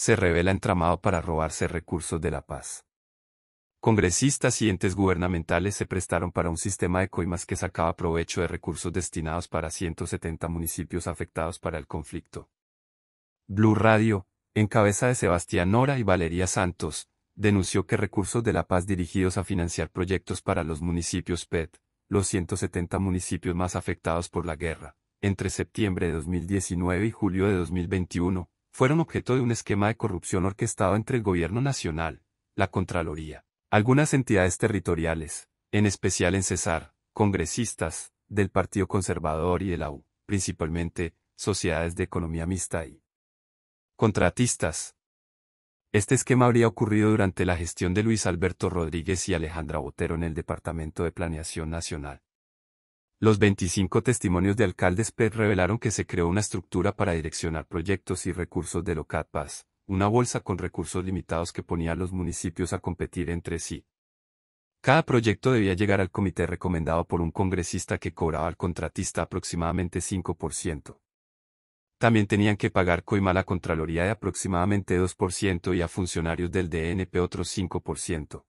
se revela entramado para robarse recursos de la paz. Congresistas y entes gubernamentales se prestaron para un sistema de coimas que sacaba provecho de recursos destinados para 170 municipios afectados para el conflicto. Blue Radio, en cabeza de Sebastián Nora y Valeria Santos, denunció que recursos de la paz dirigidos a financiar proyectos para los municipios PET, los 170 municipios más afectados por la guerra, entre septiembre de 2019 y julio de 2021, fueron objeto de un esquema de corrupción orquestado entre el Gobierno Nacional, la Contraloría, algunas entidades territoriales, en especial en Cesar, congresistas, del Partido Conservador y el A.U. principalmente, sociedades de economía mixta y contratistas. Este esquema habría ocurrido durante la gestión de Luis Alberto Rodríguez y Alejandra Botero en el Departamento de Planeación Nacional. Los 25 testimonios de alcaldes PET revelaron que se creó una estructura para direccionar proyectos y recursos de LOCATPAS, una bolsa con recursos limitados que ponía a los municipios a competir entre sí. Cada proyecto debía llegar al comité recomendado por un congresista que cobraba al contratista aproximadamente 5%. También tenían que pagar coima a la Contraloría de aproximadamente 2% y a funcionarios del DNP otros 5%.